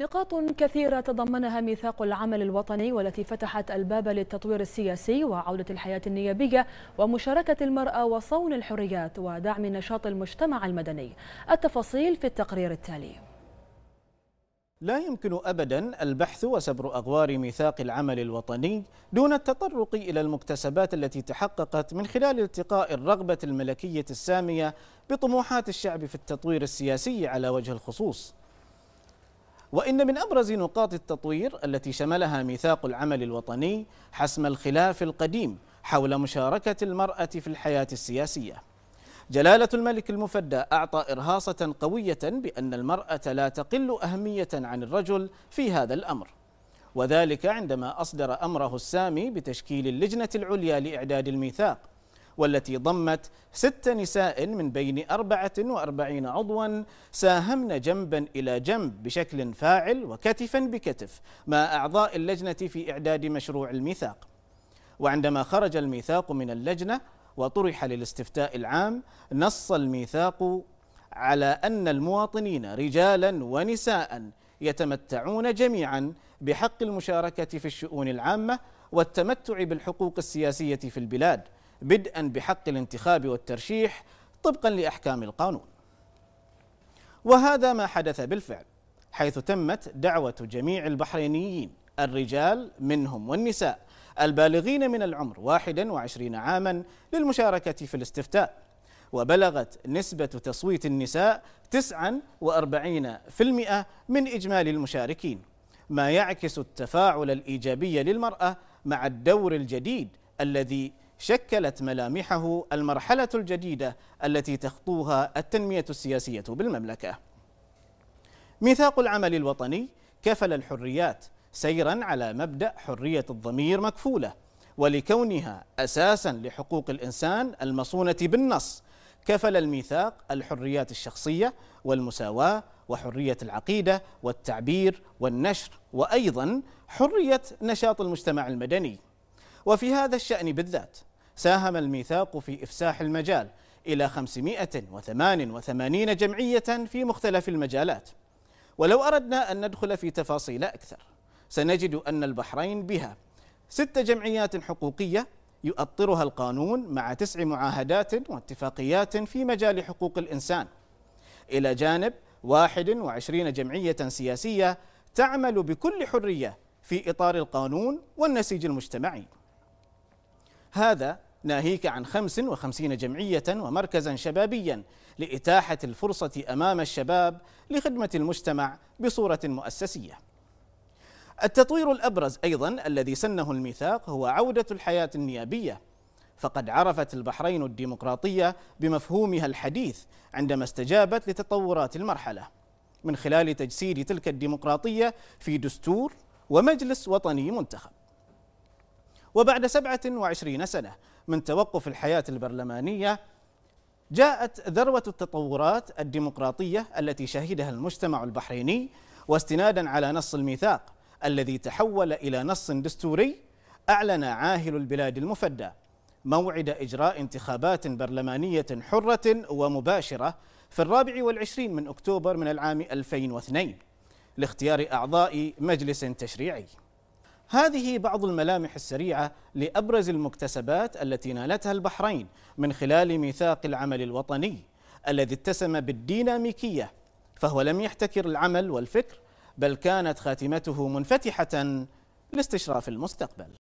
نقاط كثيرة تضمنها ميثاق العمل الوطني والتي فتحت الباب للتطوير السياسي وعودة الحياة النيابية ومشاركة المرأة وصون الحريات ودعم نشاط المجتمع المدني التفاصيل في التقرير التالي لا يمكن ابدا البحث وسبر اغوار ميثاق العمل الوطني دون التطرق الى المكتسبات التي تحققت من خلال التقاء الرغبه الملكيه الساميه بطموحات الشعب في التطوير السياسي على وجه الخصوص وإن من أبرز نقاط التطوير التي شملها ميثاق العمل الوطني حسم الخلاف القديم حول مشاركة المرأة في الحياة السياسية جلالة الملك المفدى أعطى إرهاصة قوية بأن المرأة لا تقل أهمية عن الرجل في هذا الأمر وذلك عندما أصدر أمره السامي بتشكيل اللجنة العليا لإعداد الميثاق والتي ضمت ست نساء من بين 44 عضوا ساهمن جنبا إلى جنب بشكل فاعل وكتفا بكتف مع أعضاء اللجنة في إعداد مشروع الميثاق وعندما خرج الميثاق من اللجنة وطرح للاستفتاء العام نص الميثاق على أن المواطنين رجالا ونساء يتمتعون جميعا بحق المشاركة في الشؤون العامة والتمتع بالحقوق السياسية في البلاد بدءا بحق الانتخاب والترشيح طبقا لاحكام القانون. وهذا ما حدث بالفعل حيث تمت دعوه جميع البحرينيين الرجال منهم والنساء البالغين من العمر 21 عاما للمشاركه في الاستفتاء. وبلغت نسبة تصويت النساء 49% من إجمالي المشاركين ما يعكس التفاعل الإيجابي للمرأة مع الدور الجديد الذي شكلت ملامحه المرحلة الجديدة التي تخطوها التنمية السياسية بالمملكة. ميثاق العمل الوطني كفل الحريات سيرا على مبدأ حرية الضمير مكفولة ولكونها أساسا لحقوق الإنسان المصونة بالنص كفل الميثاق الحريات الشخصية والمساواة وحرية العقيدة والتعبير والنشر وأيضا حرية نشاط المجتمع المدني وفي هذا الشأن بالذات ساهم الميثاق في إفساح المجال إلى 588 جمعية في مختلف المجالات ولو أردنا أن ندخل في تفاصيل أكثر سنجد أن البحرين بها ست جمعيات حقوقية يؤطرها القانون مع تسع معاهدات واتفاقيات في مجال حقوق الإنسان إلى جانب 21 جمعية سياسية تعمل بكل حرية في إطار القانون والنسيج المجتمعي هذا ناهيك عن 55 جمعية ومركزا شبابيا لإتاحة الفرصة أمام الشباب لخدمة المجتمع بصورة مؤسسية. التطوير الأبرز أيضا الذي سنه الميثاق هو عودة الحياة النيابية فقد عرفت البحرين الديمقراطية بمفهومها الحديث عندما استجابت لتطورات المرحلة من خلال تجسيد تلك الديمقراطية في دستور ومجلس وطني منتخب وبعد 27 سنة من توقف الحياة البرلمانية جاءت ذروة التطورات الديمقراطية التي شهدها المجتمع البحريني واستنادا على نص الميثاق الذي تحول إلى نص دستوري أعلن عاهل البلاد المفدى موعد إجراء انتخابات برلمانية حرة ومباشرة في الرابع والعشرين من أكتوبر من العام 2002 لاختيار أعضاء مجلس تشريعي هذه بعض الملامح السريعه لابرز المكتسبات التي نالتها البحرين من خلال ميثاق العمل الوطني الذي اتسم بالديناميكيه فهو لم يحتكر العمل والفكر بل كانت خاتمته منفتحه لاستشراف المستقبل